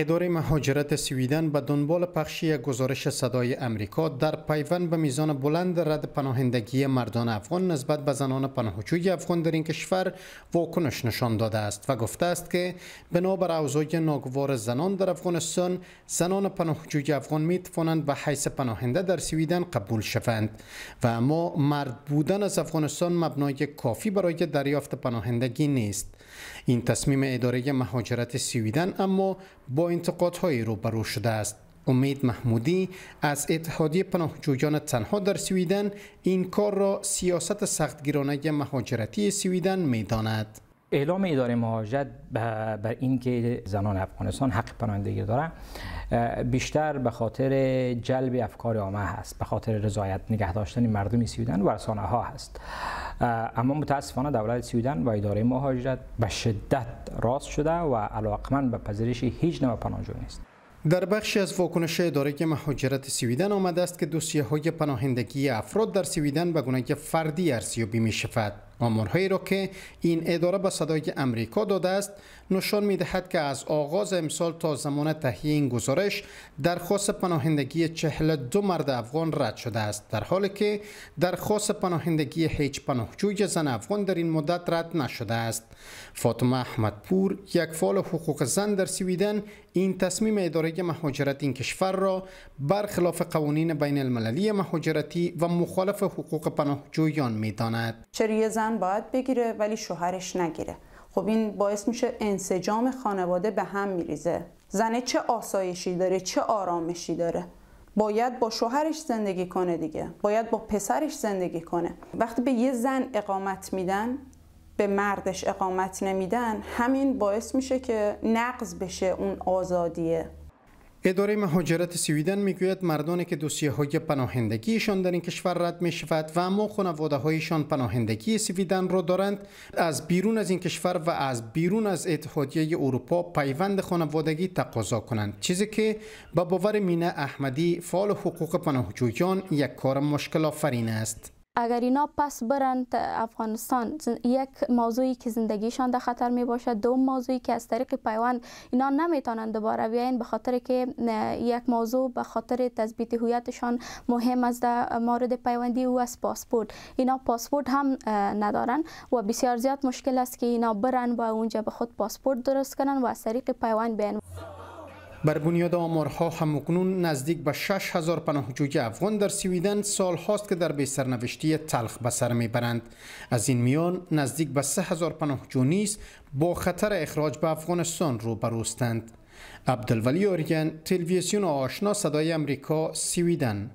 اداره مهاجرت سویدن به دنبال پخش یک گزارش صدای امریکا در پیوند به میزان بلند رد پناهندگی مردان افغان نسبت به زنان پناهجوی افغان در این کشور واکنش نشان داده است و گفته است که بنابر اوضاع ناگوار زنان در افغانستان زنان پناهجوی افغان می توانند به حیث پناهنده در سویدن قبول شوند و اما مرد بودن از افغانستان مبنای کافی برای دریافت پناهندگی نیست این تصمیم اداره مهاجرت سویدن اما با روبرو شده است امید محمودی از اتحادیه پناهجویان تنها در سویدن این کار را سیاست سختگیرانه مهاجرتی سویدن میداند. اعلام اداره مهاجرت بر اینکه زنان افغانستان حق پناهندگی دارند بیشتر به خاطر جلب افکار عامه هست به خاطر رضایت نگه داشتن مردم سویدن و رسانه ها هست اما متاسفانه دولت سویدن و اداره مهاجرت به شدت راست شده و علاقمند به پذیرش هیچ نوع پناهجو نیست در بخشی از واکنش اداره مهاجرت سویدن آمده است که دوسیه های پناهندگی افراد در سویدن به گونه فردی ارزیابی می شود آمارهایی را که این اداره به صدای امریکا داده است نشان می دهد که از آغاز امسال تا زمان تهیه این گزارش درخواست پناهندگی دو مرد افغان رد شده است در حالی که درخواست پناهندگی هیچ پناهجوی زن افغان در این مدت رد نشده است فاطمه احمدپور یک فعال حقوق زن در سویدن این تصمیم اداره مهاجرت این کشور را برخلاف قوانین بین المللی مهاجرتی و مخالف حقوق پناهجویان می داند. زن باید بگیره ولی شوهرش نگیره خب این باعث میشه انسجام خانواده به هم میریزه زنه چه آسایشی داره چه آرامشی داره باید با شوهرش زندگی کنه دیگه باید با پسرش زندگی کنه وقتی به یه زن اقامت میدن به مردش اقامت نمیدن همین باعث میشه که نقض بشه اون آزادیه اداره مهاجرت سویدن میگوید مردانی که دوسیه های پناهندگیشان در این کشور رد می شود و اما خانواده هایشان پناهندگی سویدن را دارند از بیرون از این کشور و از بیرون از اتحادیه اروپا پیوند خانوادگی تقاضا کنند چیزی که با باور مینه احمدی فعال حقوق پناهجویان یک کار مشکل آفرین است اگر اینا پس برند افغانستان یک موضوعی که زندگیشان در خطر می باشد دوم موضوعی که از طریق پیوان اینا نمیتونند دوباره بیاین به خاطر که یک موضوع به خاطر تثبیت هویتشان مهم از در مورد پیوندی او از پاسپورت اینا پاسپورت هم ندارن و بسیار زیاد مشکل است که اینا برن و اونجا به خود پاسپورت درست کنن و از طریق پیوند بیان بر بنیاد آمارها همکنون نزدیک به 6 هزار پناهجوی افغان در سویدن سال هاست که در بیسرنوشتی تلخ به سر برند. از این میان نزدیک به 3 هزار پناهجو نیز با خطر اخراج به افغانستان رو بروستند عبدالولی آریان تلویزیون آشنا صدای امریکا سویدن